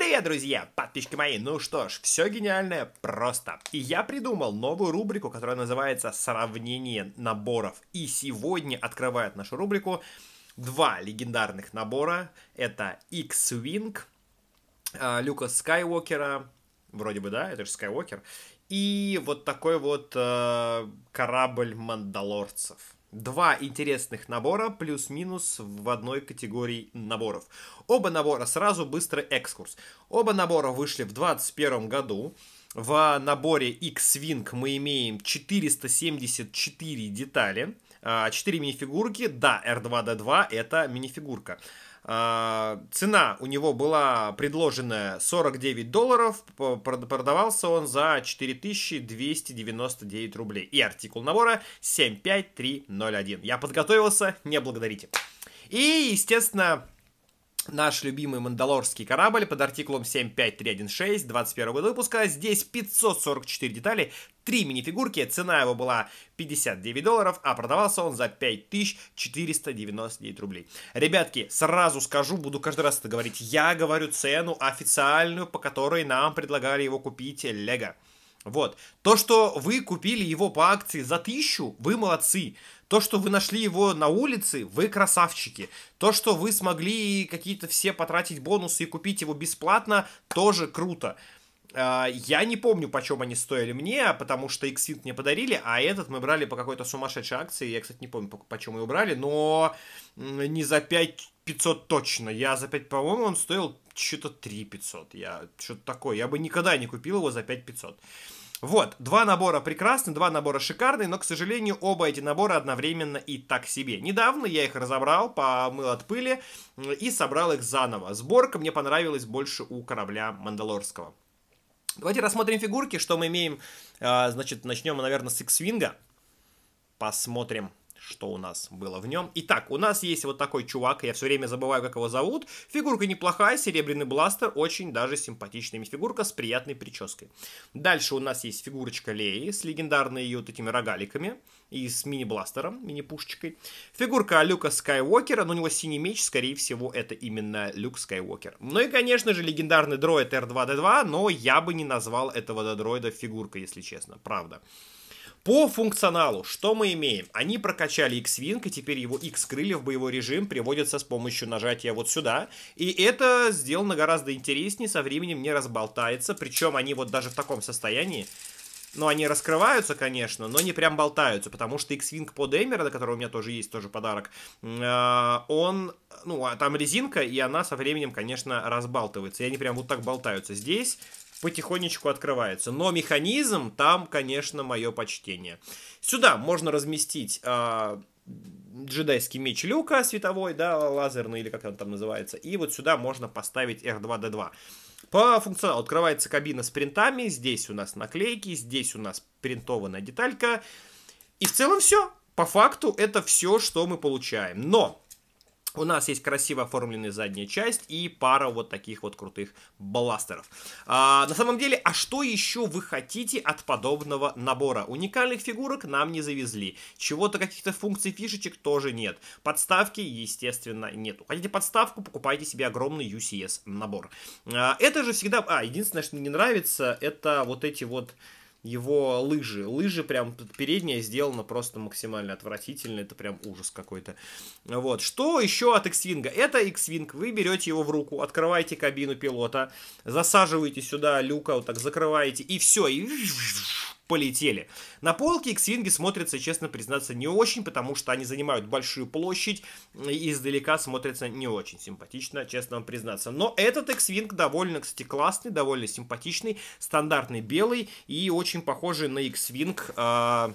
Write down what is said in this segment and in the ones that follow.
Привет, друзья, подписчики мои! Ну что ж, все гениальное просто. И я придумал новую рубрику, которая называется «Сравнение наборов». И сегодня открывает нашу рубрику два легендарных набора. Это X-Wing, а, Люка Скайуокера, вроде бы, да, это же Скайуокер, и вот такой вот э, корабль мандалорцев. Два интересных набора, плюс-минус в одной категории наборов. Оба набора сразу быстрый экскурс. Оба набора вышли в 2021 году. В наборе X-Wing мы имеем 474 детали, 4 а, минифигурки. Да, R2-D2 это минифигурка. А, цена у него была предложенная 49 долларов, продавался он за 4299 рублей. И артикул набора 75301. Я подготовился, не благодарите. И, естественно, наш любимый мандалорский корабль под артиклом 75316 21 года выпуска. Здесь 544 детали, 3 мини-фигурки, цена его была 59 долларов, а продавался он за 5499 рублей. Ребятки, сразу скажу, буду каждый раз это говорить, я говорю цену официальную, по которой нам предлагали его купить Лего. Вот. То, что вы купили его по акции за тысячу, вы молодцы. То, что вы нашли его на улице, вы красавчики. То, что вы смогли какие-то все потратить бонусы и купить его бесплатно, тоже круто. А, я не помню, почем они стоили мне, а потому что Xfit мне подарили, а этот мы брали по какой-то сумасшедшей акции. Я, кстати, не помню, почем его брали, но не за 5 500 точно. Я за 5, по-моему, он стоил что-то 3 500. Я что-то такое. Я бы никогда не купил его за 5 500. Вот, два набора прекрасны, два набора шикарные, но, к сожалению, оба эти набора одновременно и так себе. Недавно я их разобрал, помыл от пыли и собрал их заново. Сборка мне понравилась больше у корабля Мандалорского. Давайте рассмотрим фигурки, что мы имеем. А, значит, начнем, наверное, с X-Wing. Посмотрим что у нас было в нем. Итак, у нас есть вот такой чувак, я все время забываю, как его зовут. Фигурка неплохая, серебряный бластер, очень даже симпатичная фигурка с приятной прической. Дальше у нас есть фигурочка Леи с легендарной ее вот этими рогаликами и с мини-бластером, мини-пушечкой. Фигурка Люка Скайуокера, но у него синий меч, скорее всего, это именно Люк Скайуокер. Ну и, конечно же, легендарный дроид R2-D2, но я бы не назвал этого дроида фигуркой, если честно, правда. По функционалу, что мы имеем? Они прокачали X-Wing, и теперь его X-крылья в боевой режим приводятся с помощью нажатия вот сюда. И это сделано гораздо интереснее, со временем не разболтается. Причем они вот даже в таком состоянии, ну, они раскрываются, конечно, но не прям болтаются, потому что X-Wing под до которого у меня тоже есть, тоже подарок, э, он, ну, а там резинка, и она со временем, конечно, разбалтывается, и они прям вот так болтаются. Здесь потихонечку открывается. Но механизм там, конечно, мое почтение. Сюда можно разместить э, джедайский меч Люка световой, да, лазерный, или как он там называется. И вот сюда можно поставить R2-D2. По функционалу открывается кабина с принтами, здесь у нас наклейки, здесь у нас принтованная деталька. И в целом все. По факту это все, что мы получаем. Но у нас есть красиво оформленная задняя часть и пара вот таких вот крутых бластеров. А, на самом деле, а что еще вы хотите от подобного набора? Уникальных фигурок нам не завезли. Чего-то, каких-то функций фишечек тоже нет. Подставки, естественно, нету. Хотите подставку, покупайте себе огромный UCS набор. А, это же всегда... А, единственное, что мне не нравится, это вот эти вот его лыжи. Лыжи прям передняя сделана просто максимально отвратительно, это прям ужас какой-то. Вот. Что еще от X-Wing? Это X-Wing, вы берете его в руку, открываете кабину пилота, засаживаете сюда люка, вот так закрываете, и все, и полетели. На полке X-Wing смотрятся, честно признаться, не очень, потому что они занимают большую площадь и издалека смотрятся не очень симпатично, честно вам признаться. Но этот X-Wing довольно, кстати, классный, довольно симпатичный, стандартный белый и очень похожий на X-Wing э,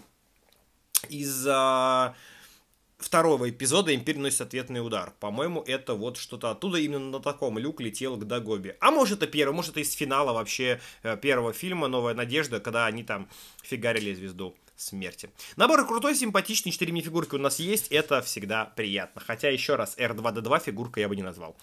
из... Э, второго эпизода «Империя носит ответный удар». По-моему, это вот что-то оттуда, именно на таком Люк летел к Дагобе. А может, это первый, может, это из финала вообще э, первого фильма «Новая надежда», когда они там фигарили звезду смерти. Набор крутой, симпатичный, 4 мини-фигурки у нас есть, это всегда приятно. Хотя, еще раз, R2-D2 фигурка я бы не назвал.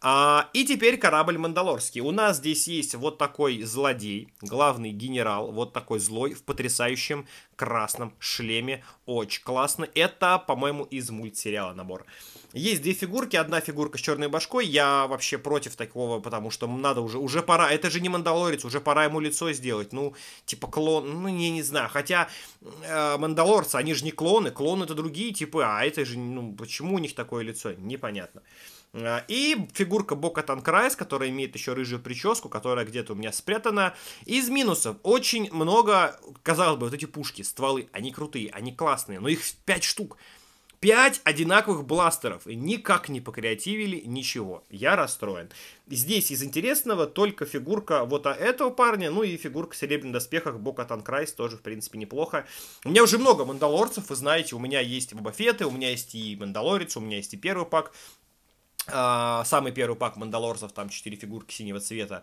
А, и теперь корабль Мандалорский. У нас здесь есть вот такой злодей, главный генерал, вот такой злой, в потрясающем красном шлеме. Очень классно. Это, по-моему, из мультсериала набор. Есть две фигурки, одна фигурка с черной башкой, я вообще против такого, потому что надо уже, уже пора, это же не Мандалорец, уже пора ему лицо сделать, ну, типа клон, ну, не, не знаю, хотя э, Мандалорцы, они же не клоны, клоны это другие типы, а это же, ну, почему у них такое лицо, непонятно. Э, и фигурка Бока Танкрайс, которая имеет еще рыжую прическу, которая где-то у меня спрятана. Из минусов очень много, казалось бы, вот эти пушки, стволы, они крутые, они классные, но их 5 штук. Пять одинаковых бластеров. и Никак не покреативили ничего. Я расстроен. Здесь из интересного только фигурка вот этого парня, ну и фигурка в серебряных доспехах Бока Танкрайс тоже, в принципе, неплохо. У меня уже много мандалорцев, вы знаете, у меня есть бафеты, у меня есть и Мандалорец, у меня есть и первый пак, а, самый первый пак мандалорцев, там четыре фигурки синего цвета,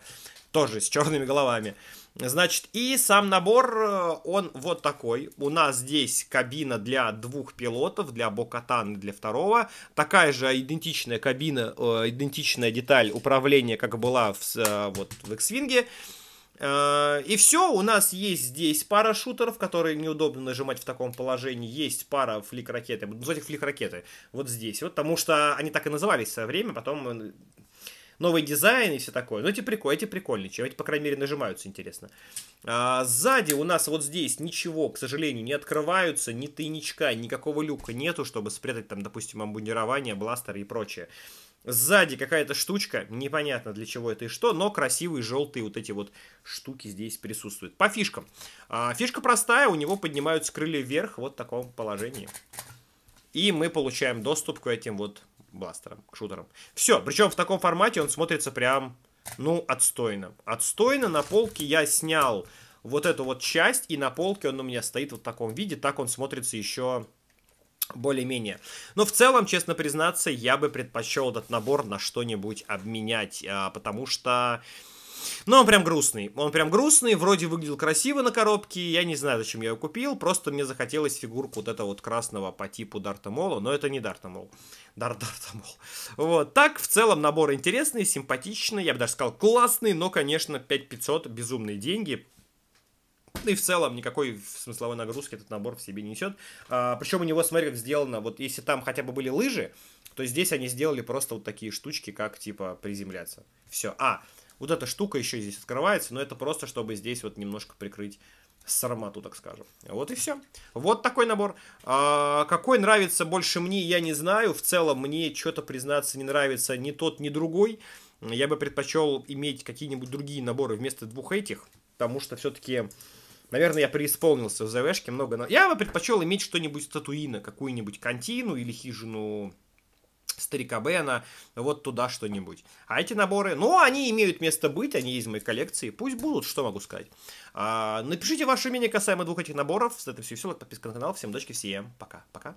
тоже с черными головами. Значит, и сам набор, э, он вот такой. У нас здесь кабина для двух пилотов, для Бокатан и для второго. Такая же идентичная кабина, э, идентичная деталь управления, как была в, э, вот, в X-Wing. И все, у нас есть здесь пара шутеров, которые неудобно нажимать в таком положении. Есть пара флик-ракеты, буду называть их флик-ракеты, вот здесь. Вот, потому что они так и назывались в свое время, потом новый дизайн и все такое. Но ну, эти, прикольные, эти прикольные, чем эти, по крайней мере, нажимаются, интересно. А, сзади у нас вот здесь ничего, к сожалению, не открываются, ни тайничка, никакого люка нету, чтобы спрятать там, допустим, амбунирование, бластер и прочее. Сзади какая-то штучка, непонятно для чего это и что, но красивые желтые вот эти вот штуки здесь присутствуют. По фишкам. А, фишка простая, у него поднимаются крылья вверх вот в таком положении. И мы получаем доступ к этим вот бластерам, к шутерам. Все, причем в таком формате он смотрится прям, ну, отстойно. Отстойно на полке я снял вот эту вот часть, и на полке он у меня стоит вот в таком виде, так он смотрится еще более-менее. Но в целом, честно признаться, я бы предпочел этот набор на что-нибудь обменять, а, потому что... Но он прям грустный. Он прям грустный, вроде выглядел красиво на коробке. Я не знаю, зачем я его купил. Просто мне захотелось фигурку вот этого вот красного по типу Дарта Мола. Но это не Дарта Мол. Дар Дарта Мол. Вот. Так, в целом набор интересный, симпатичный. Я бы даже сказал классный. Но, конечно, 5500 безумные деньги. И в целом никакой смысловой нагрузки этот набор в себе не несет. А, причем у него, смотри, как сделано. Вот если там хотя бы были лыжи, то здесь они сделали просто вот такие штучки, как типа приземляться. Все. А, вот эта штука еще здесь открывается, но это просто, чтобы здесь вот немножко прикрыть сармату, так скажем. Вот и все. Вот такой набор. А, какой нравится больше мне, я не знаю. В целом мне что-то, признаться, не нравится ни тот, ни другой. Я бы предпочел иметь какие-нибудь другие наборы вместо двух этих, потому что все-таки... Наверное, я преисполнился в ЗВшке много. Я бы предпочел иметь что-нибудь статуина, какую-нибудь контину или хижину старика Бена, вот туда что-нибудь. А эти наборы, ну, они имеют место быть, они есть в моей коллекции, пусть будут, что могу сказать. А, напишите ваше мнение касаемо двух этих наборов, с этим все, подписка на канал, всем дочки, всем пока, пока.